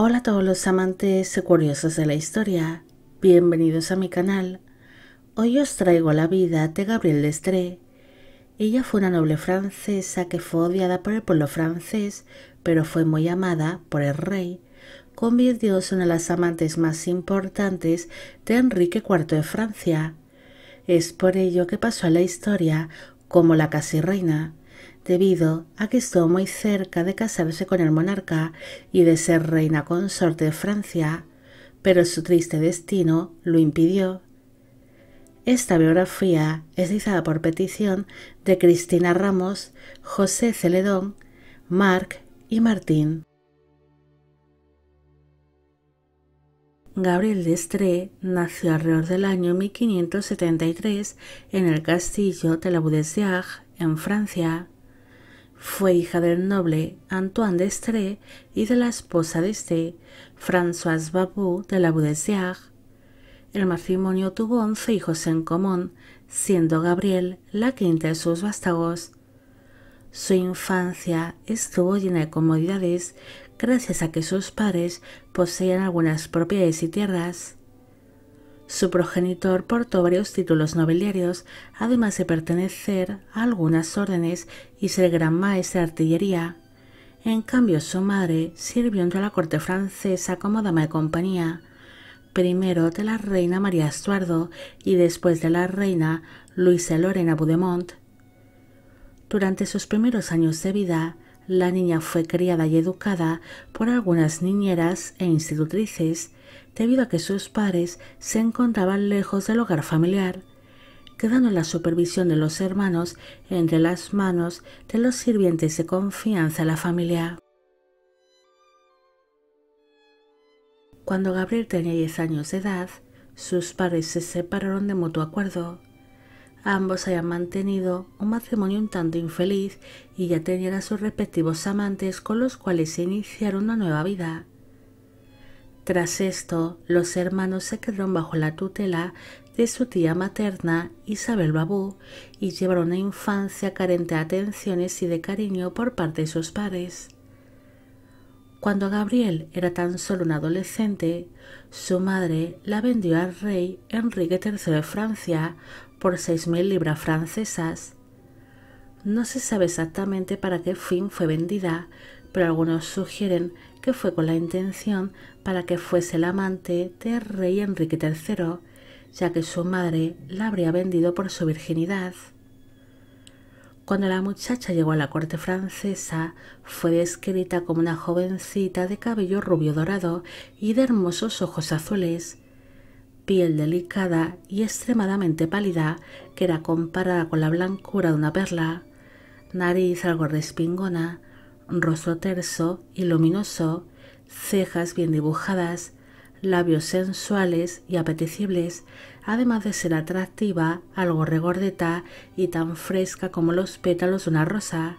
Hola a todos los amantes y curiosos de la historia, bienvenidos a mi canal. Hoy os traigo la vida de Gabrielle Lestré. Ella fue una noble francesa que fue odiada por el pueblo francés, pero fue muy amada por el rey, convirtióse en una de las amantes más importantes de Enrique IV de Francia. Es por ello que pasó a la historia como la casi reina debido a que estuvo muy cerca de casarse con el monarca y de ser reina consorte de Francia, pero su triste destino lo impidió. Esta biografía es realizada por petición de Cristina Ramos, José Celedón, Marc y Martín. Gabriel de nació alrededor del año 1573 en el castillo de la Boudessière en Francia. Fue hija del noble Antoine d'Estré y de la esposa de este, Françoise Babou de la Boudessière. El matrimonio tuvo once hijos en común, siendo Gabriel la quinta de sus vástagos. Su infancia estuvo llena de comodidades gracias a que sus padres poseían algunas propiedades y tierras. Su progenitor portó varios títulos nobiliarios, además de pertenecer a algunas órdenes y ser gran maestre de artillería. En cambio, su madre sirvió entre la corte francesa como dama de compañía, primero de la reina María Estuardo y después de la reina Luisa Lorena Budemont. Durante sus primeros años de vida, la niña fue criada y educada por algunas niñeras e institutrices, debido a que sus padres se encontraban lejos del hogar familiar, quedando la supervisión de los hermanos entre las manos de los sirvientes de confianza de la familia. Cuando Gabriel tenía diez años de edad, sus padres se separaron de mutuo acuerdo. Ambos habían mantenido un matrimonio un tanto infeliz y ya tenían a sus respectivos amantes con los cuales se iniciaron una nueva vida. Tras esto, los hermanos se quedaron bajo la tutela de su tía materna, Isabel Babú, y llevaron una infancia carente de atenciones y de cariño por parte de sus padres. Cuando Gabriel era tan solo un adolescente, su madre la vendió al rey Enrique III de Francia por mil libras francesas. No se sabe exactamente para qué fin fue vendida, pero algunos sugieren fue con la intención para que fuese el amante del rey Enrique III, ya que su madre la habría vendido por su virginidad. Cuando la muchacha llegó a la corte francesa, fue descrita como una jovencita de cabello rubio dorado y de hermosos ojos azules, piel delicada y extremadamente pálida, que era comparada con la blancura de una perla, nariz algo respingona, rostro terso y luminoso, cejas bien dibujadas, labios sensuales y apetecibles, además de ser atractiva, algo regordeta y tan fresca como los pétalos de una rosa.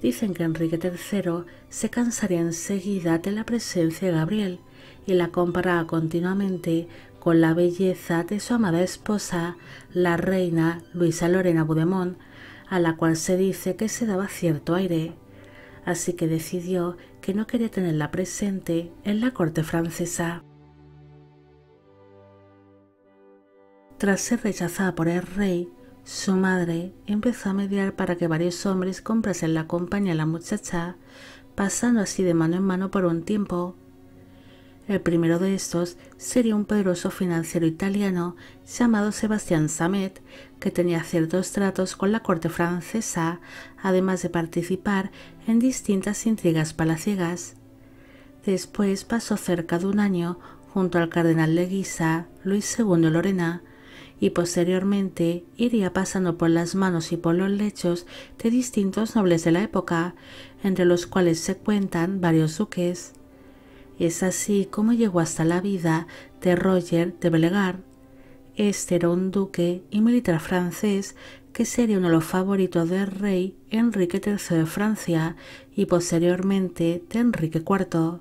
Dicen que Enrique III se cansaría enseguida de la presencia de Gabriel y la comparaba continuamente con la belleza de su amada esposa, la reina Luisa Lorena Boudemont, a la cual se dice que se daba cierto aire así que decidió que no quería tenerla presente en la corte francesa. Tras ser rechazada por el rey, su madre empezó a mediar para que varios hombres comprasen la compañía a la muchacha, pasando así de mano en mano por un tiempo el primero de estos sería un poderoso financiero italiano llamado Sebastián Samet, que tenía ciertos tratos con la corte francesa, además de participar en distintas intrigas palaciegas. Después pasó cerca de un año junto al cardenal de Guisa, Luis II Lorena, y posteriormente iría pasando por las manos y por los lechos de distintos nobles de la época, entre los cuales se cuentan varios duques. Es así como llegó hasta la vida de Roger de Bellegarde. Este era un duque y militar francés que sería uno de los favoritos del rey Enrique III de Francia y posteriormente de Enrique IV.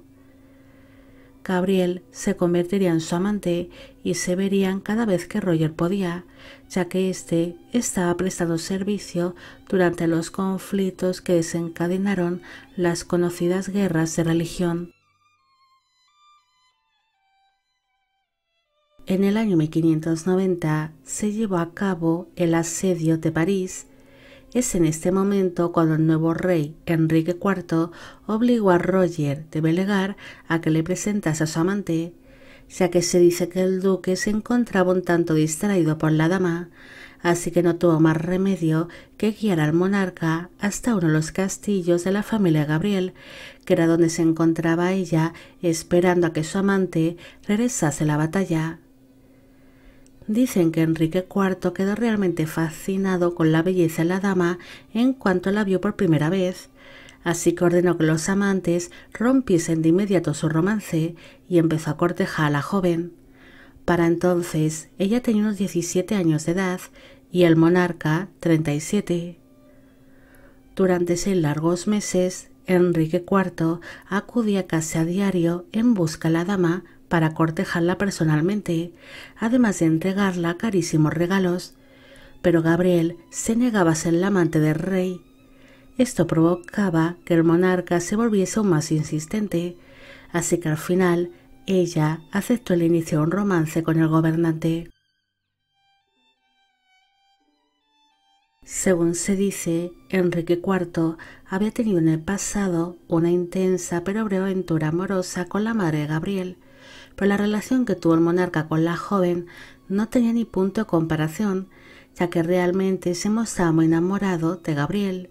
Gabriel se convertiría en su amante y se verían cada vez que Roger podía, ya que éste estaba prestando servicio durante los conflictos que desencadenaron las conocidas guerras de religión. En el año 1590 se llevó a cabo el asedio de París. Es en este momento cuando el nuevo rey Enrique IV obligó a Roger de Belegar a que le presentase a su amante, ya que se dice que el duque se encontraba un tanto distraído por la dama, así que no tuvo más remedio que guiar al monarca hasta uno de los castillos de la familia Gabriel, que era donde se encontraba ella esperando a que su amante regresase a la batalla. Dicen que Enrique IV quedó realmente fascinado con la belleza de la dama en cuanto la vio por primera vez, así que ordenó que los amantes rompiesen de inmediato su romance y empezó a cortejar a la joven. Para entonces ella tenía unos 17 años de edad y el monarca 37. Durante seis largos meses, Enrique IV acudía casi a diario en busca de la dama para cortejarla personalmente, además de entregarla carísimos regalos, pero Gabriel se negaba a ser la amante del rey. Esto provocaba que el monarca se volviese aún más insistente, así que al final ella aceptó el inicio de un romance con el gobernante. Según se dice, Enrique IV había tenido en el pasado una intensa pero breve aventura amorosa con la madre de Gabriel, pero la relación que tuvo el monarca con la joven no tenía ni punto de comparación, ya que realmente se mostraba enamorado de Gabriel.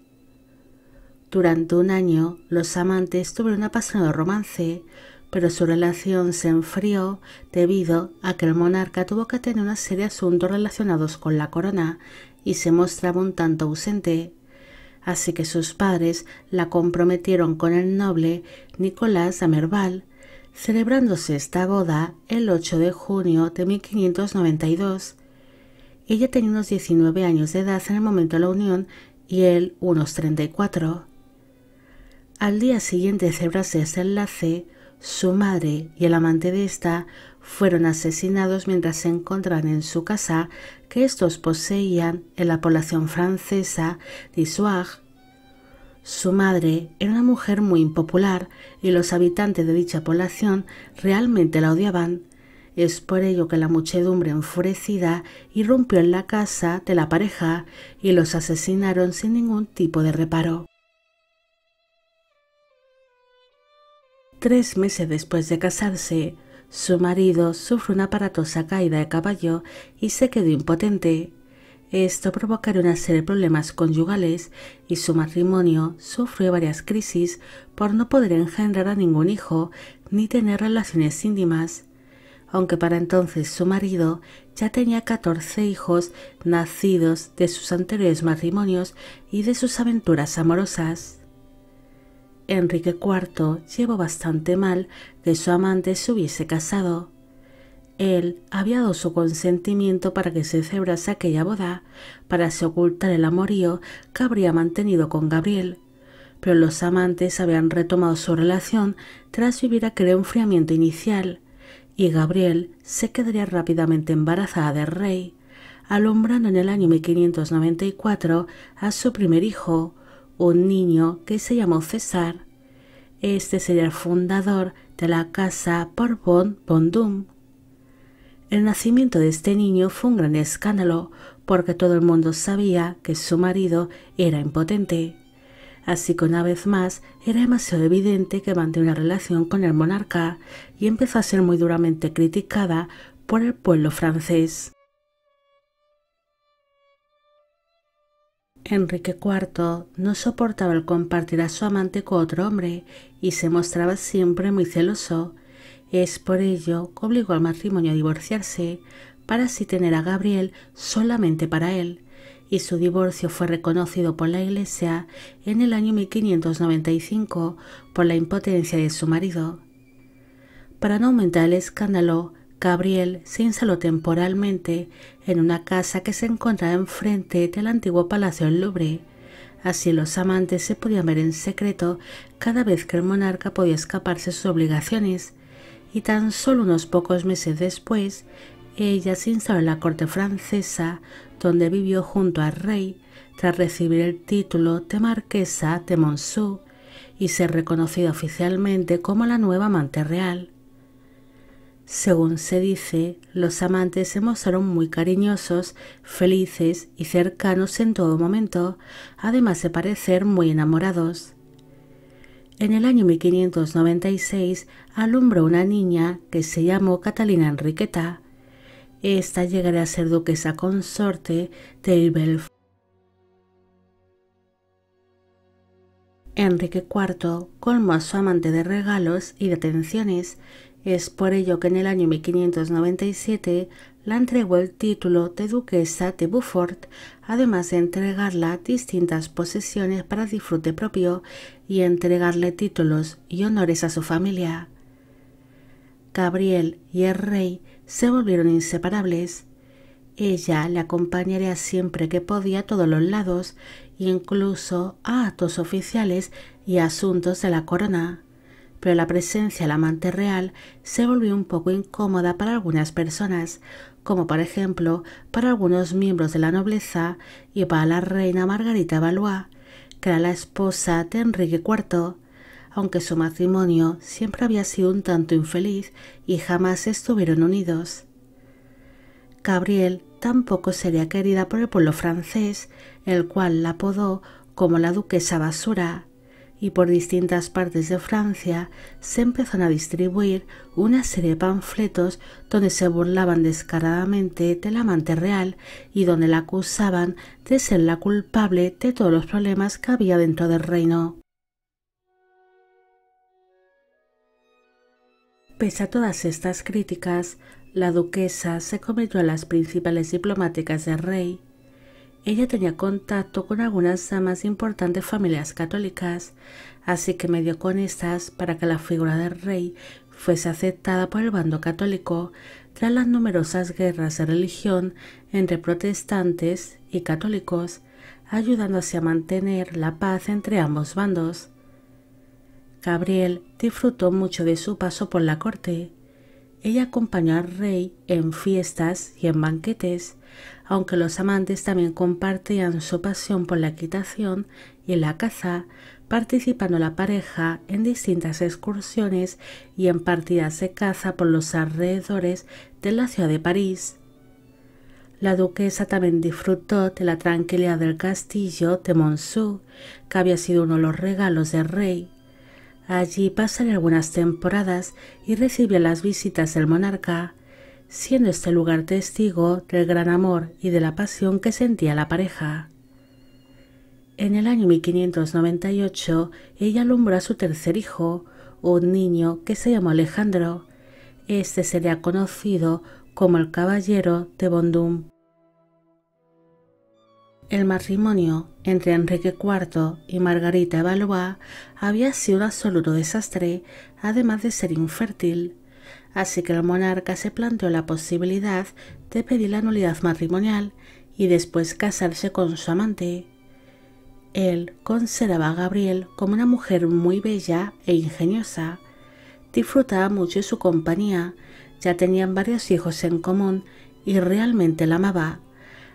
Durante un año los amantes tuvieron una pasión de romance, pero su relación se enfrió debido a que el monarca tuvo que tener una serie de asuntos relacionados con la corona y se mostraba un tanto ausente. Así que sus padres la comprometieron con el noble Nicolás Amerval, Celebrándose esta boda el 8 de junio de 1592, ella tenía unos 19 años de edad en el momento de la unión y él unos 34. Al día siguiente de celebrarse este enlace, su madre y el amante de esta fueron asesinados mientras se encontraban en su casa que estos poseían en la población francesa de su madre era una mujer muy impopular y los habitantes de dicha población realmente la odiaban. Es por ello que la muchedumbre enfurecida irrumpió en la casa de la pareja y los asesinaron sin ningún tipo de reparo. Tres meses después de casarse, su marido sufre una aparatosa caída de caballo y se quedó impotente. Esto provocaría una serie de problemas conyugales y su matrimonio sufrió varias crisis por no poder engendrar a ningún hijo ni tener relaciones íntimas. Aunque para entonces su marido ya tenía 14 hijos nacidos de sus anteriores matrimonios y de sus aventuras amorosas. Enrique IV llevó bastante mal que su amante se hubiese casado. Él había dado su consentimiento para que se celebrase aquella boda, para se ocultar el amorío que habría mantenido con Gabriel. Pero los amantes habían retomado su relación tras vivir aquel enfriamiento inicial, y Gabriel se quedaría rápidamente embarazada del rey, alumbrando en el año 1594 a su primer hijo, un niño que se llamó César. Este sería el fundador de la casa Borbón-Bondum el nacimiento de este niño fue un gran escándalo porque todo el mundo sabía que su marido era impotente. Así que una vez más era demasiado evidente que mantenía una relación con el monarca y empezó a ser muy duramente criticada por el pueblo francés. Enrique IV no soportaba el compartir a su amante con otro hombre y se mostraba siempre muy celoso, es por ello que obligó al matrimonio a divorciarse para así tener a Gabriel solamente para él, y su divorcio fue reconocido por la Iglesia en el año 1595 por la impotencia de su marido. Para no aumentar el escándalo, Gabriel se instaló temporalmente en una casa que se encontraba enfrente del antiguo Palacio del Louvre. Así los amantes se podían ver en secreto cada vez que el monarca podía escaparse de sus obligaciones y tan solo unos pocos meses después ella se instaló en la corte francesa donde vivió junto al rey tras recibir el título de marquesa de montsou y ser reconocida oficialmente como la nueva amante real. Según se dice, los amantes se mostraron muy cariñosos, felices y cercanos en todo momento, además de parecer muy enamorados. En el año 1596 alumbró una niña que se llamó Catalina Enriqueta. Esta llegará a ser duquesa consorte de Belfort. Enrique IV colmó a su amante de regalos y de atenciones es por ello que en el año 1597 la entregó el título de duquesa de Beaufort, además de entregarla distintas posesiones para disfrute propio y entregarle títulos y honores a su familia. Gabriel y el rey se volvieron inseparables. Ella le acompañaría siempre que podía a todos los lados, incluso a actos oficiales y asuntos de la corona pero la presencia del amante real se volvió un poco incómoda para algunas personas, como por ejemplo para algunos miembros de la nobleza y para la reina Margarita Valois, que era la esposa de Enrique IV, aunque su matrimonio siempre había sido un tanto infeliz y jamás estuvieron unidos. Gabriel tampoco sería querida por el pueblo francés, el cual la apodó como la duquesa basura, y por distintas partes de Francia se empezaron a distribuir una serie de panfletos donde se burlaban descaradamente del amante real y donde la acusaban de ser la culpable de todos los problemas que había dentro del reino. Pese a todas estas críticas, la duquesa se convirtió en las principales diplomáticas del rey ella tenía contacto con algunas más importantes familias católicas, así que medió con estas para que la figura del rey fuese aceptada por el bando católico tras las numerosas guerras de religión entre protestantes y católicos, ayudándose a mantener la paz entre ambos bandos. Gabriel disfrutó mucho de su paso por la corte. Ella acompañó al rey en fiestas y en banquetes, aunque los amantes también compartían su pasión por la equitación y en la caza, participando la pareja en distintas excursiones y en partidas de caza por los alrededores de la ciudad de París. La duquesa también disfrutó de la tranquilidad del castillo de Monceau, que había sido uno de los regalos del rey. Allí pasan algunas temporadas y recibe las visitas del monarca, siendo este lugar testigo del gran amor y de la pasión que sentía la pareja. En el año 1598 ella alumbró a su tercer hijo, un niño que se llamó Alejandro. Este sería conocido como el caballero de Bondum. El matrimonio entre Enrique IV y Margarita Valois había sido un absoluto desastre, además de ser infértil, así que el monarca se planteó la posibilidad de pedir la nulidad matrimonial y después casarse con su amante. Él consideraba a Gabriel como una mujer muy bella e ingeniosa. Disfrutaba mucho de su compañía, ya tenían varios hijos en común y realmente la amaba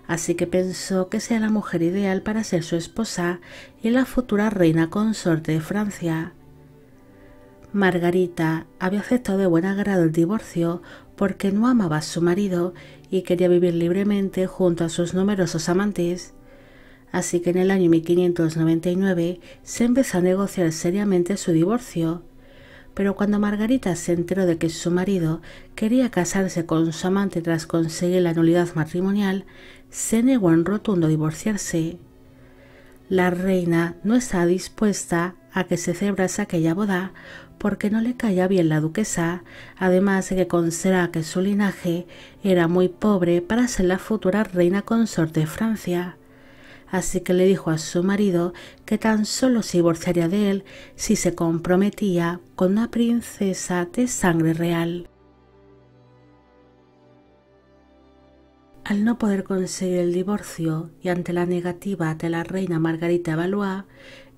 así que pensó que sea la mujer ideal para ser su esposa y la futura reina consorte de Francia. Margarita había aceptado de buen agrado el divorcio porque no amaba a su marido y quería vivir libremente junto a sus numerosos amantes. Así que en el año 1599 se empezó a negociar seriamente su divorcio pero cuando Margarita se enteró de que su marido quería casarse con su amante tras conseguir la nulidad matrimonial, se negó en rotundo a divorciarse. La reina no está dispuesta a que se cebrase aquella boda porque no le calla bien la duquesa, además de que considera que su linaje era muy pobre para ser la futura reina consorte de Francia así que le dijo a su marido que tan solo se divorciaría de él si se comprometía con una princesa de sangre real. Al no poder conseguir el divorcio y ante la negativa de la reina Margarita Valois,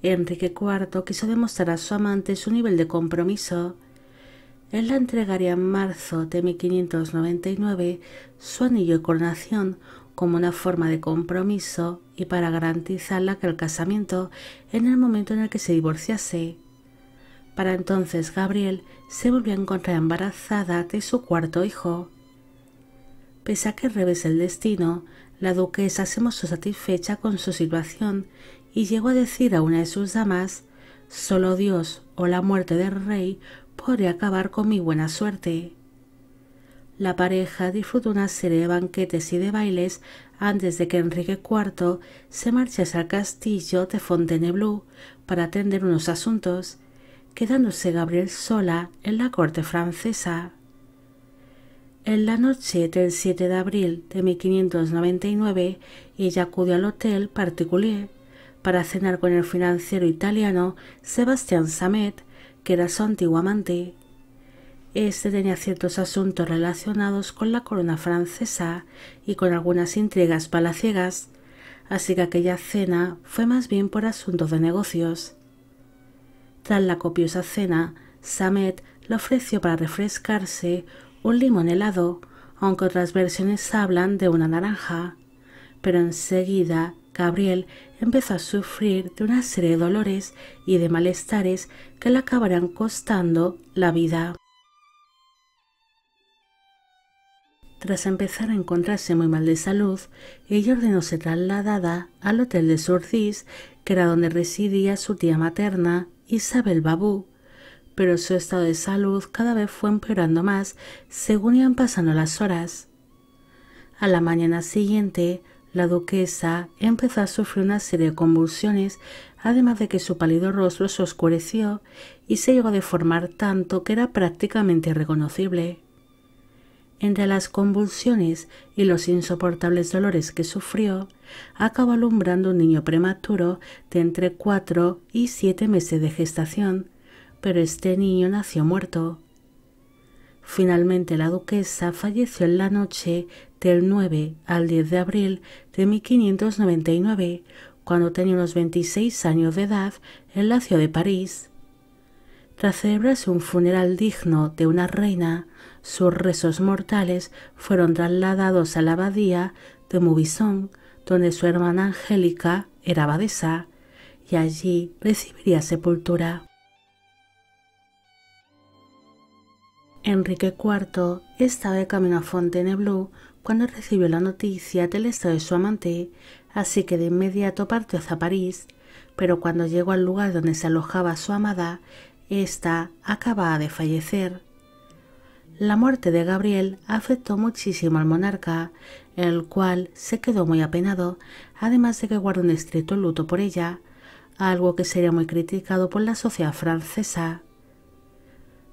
Enrique IV quiso demostrar a su amante su nivel de compromiso. Él la entregaría en marzo de 1599 su anillo y coronación como una forma de compromiso y para garantizarla que el casamiento en el momento en el que se divorciase. Para entonces Gabriel se volvió a encontrar embarazada de su cuarto hijo. Pese a que revés el destino, la duquesa se mostró satisfecha con su situación y llegó a decir a una de sus damas Solo Dios o la muerte del rey podría acabar con mi buena suerte. La pareja disfrutó una serie de banquetes y de bailes antes de que Enrique IV se marchase al castillo de Fontainebleau para atender unos asuntos, quedándose Gabriel sola en la corte francesa. En la noche del 7 de abril de 1599, ella acudió al hotel Particulier para cenar con el financiero italiano Sebastián Samet, que era su antiguo amante. Este tenía ciertos asuntos relacionados con la corona francesa y con algunas intrigas palaciegas, así que aquella cena fue más bien por asuntos de negocios. Tras la copiosa cena, Samet le ofreció para refrescarse un limón helado, aunque otras versiones hablan de una naranja. Pero enseguida Gabriel empezó a sufrir de una serie de dolores y de malestares que le acabarán costando la vida. Tras empezar a encontrarse muy mal de salud, ella ordenó ser trasladada al hotel de Surcis, que era donde residía su tía materna, Isabel Babú. Pero su estado de salud cada vez fue empeorando más según iban pasando las horas. A la mañana siguiente, la duquesa empezó a sufrir una serie de convulsiones, además de que su pálido rostro se oscureció y se llegó a deformar tanto que era prácticamente irreconocible. Entre las convulsiones y los insoportables dolores que sufrió, acabó alumbrando un niño prematuro de entre cuatro y siete meses de gestación, pero este niño nació muerto. Finalmente la duquesa falleció en la noche del 9 al 10 de abril de 1599, cuando tenía unos 26 años de edad en la ciudad de París. Tras celebrarse un funeral digno de una reina, sus rezos mortales fueron trasladados a la abadía de Moubison, donde su hermana Angélica era abadesa, y allí recibiría sepultura. Enrique IV estaba de camino a Fontainebleau cuando recibió la noticia del estado de su amante, así que de inmediato partió hacia París, pero cuando llegó al lugar donde se alojaba su amada, esta acababa de fallecer. La muerte de Gabriel afectó muchísimo al monarca, el cual se quedó muy apenado, además de que guardó un estricto luto por ella, algo que sería muy criticado por la sociedad francesa.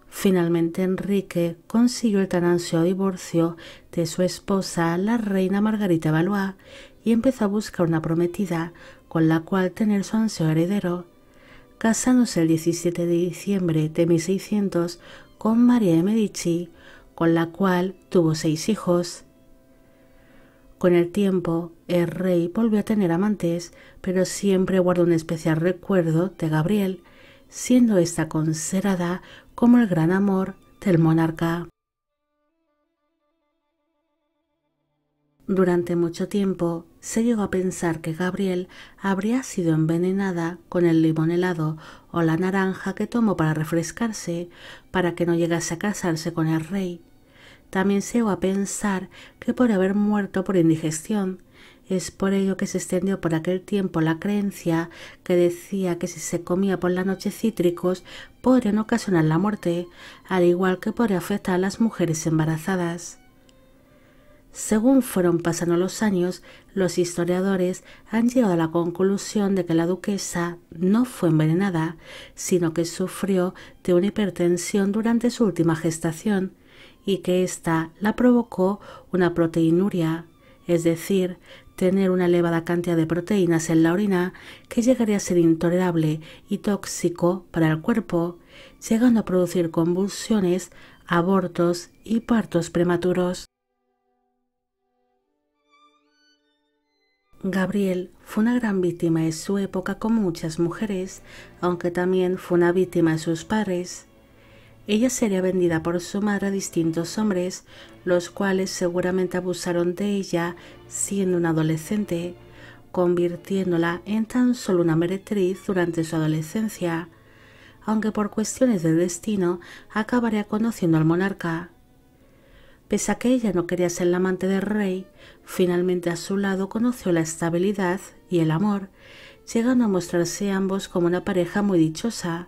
Finalmente Enrique consiguió el tan ansioso divorcio de su esposa, la reina Margarita Valois, y empezó a buscar una prometida con la cual tener su ansioso heredero casándose el 17 de diciembre de 1600 con María de Medici, con la cual tuvo seis hijos. Con el tiempo, el rey volvió a tener amantes, pero siempre guardó un especial recuerdo de Gabriel, siendo esta considerada como el gran amor del monarca. Durante mucho tiempo se llegó a pensar que Gabriel habría sido envenenada con el limón helado o la naranja que tomó para refrescarse para que no llegase a casarse con el rey. También se llegó a pensar que por haber muerto por indigestión es por ello que se extendió por aquel tiempo la creencia que decía que si se comía por la noche cítricos podrían ocasionar la muerte, al igual que podría afectar a las mujeres embarazadas. Según fueron pasando los años, los historiadores han llegado a la conclusión de que la duquesa no fue envenenada, sino que sufrió de una hipertensión durante su última gestación y que ésta la provocó una proteinuria, es decir, tener una elevada cantidad de proteínas en la orina que llegaría a ser intolerable y tóxico para el cuerpo, llegando a producir convulsiones, abortos y partos prematuros. Gabriel fue una gran víctima de su época con muchas mujeres, aunque también fue una víctima de sus padres. Ella sería vendida por su madre a distintos hombres, los cuales seguramente abusaron de ella siendo una adolescente, convirtiéndola en tan solo una meretriz durante su adolescencia, aunque por cuestiones de destino acabaría conociendo al monarca. Pese a que ella no quería ser la amante del rey, finalmente a su lado conoció la estabilidad y el amor, llegando a mostrarse ambos como una pareja muy dichosa.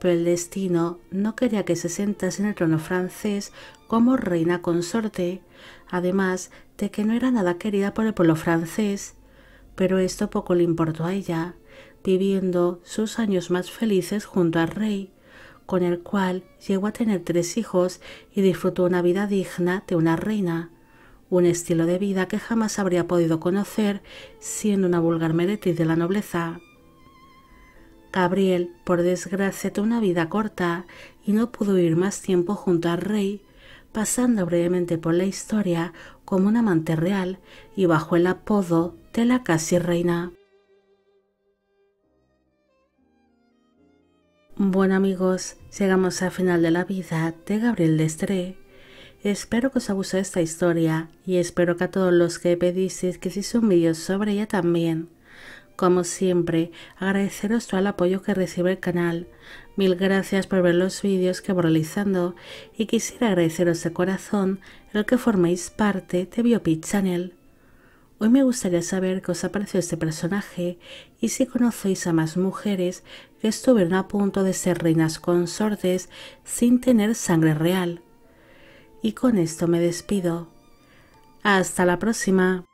Pero el destino no quería que se sentase en el trono francés como reina consorte, además de que no era nada querida por el pueblo francés. Pero esto poco le importó a ella, viviendo sus años más felices junto al rey, con el cual llegó a tener tres hijos y disfrutó una vida digna de una reina, un estilo de vida que jamás habría podido conocer siendo una vulgar meretriz de la nobleza. Gabriel, por desgracia, tuvo una vida corta y no pudo vivir más tiempo junto al rey, pasando brevemente por la historia como un amante real y bajo el apodo de la casi reina. Bueno amigos, llegamos al final de la vida de Gabriel Destré. Espero que os haya esta historia y espero que a todos los que pedisteis que hiciese un vídeo sobre ella también. Como siempre, agradeceros todo el apoyo que recibe el canal. Mil gracias por ver los vídeos que voy realizando y quisiera agradeceros de corazón el que forméis parte de Biopic Channel. Hoy me gustaría saber qué os ha parecido este personaje y si conocéis a más mujeres que estuvieron a punto de ser reinas consortes sin tener sangre real. Y con esto me despido. Hasta la próxima.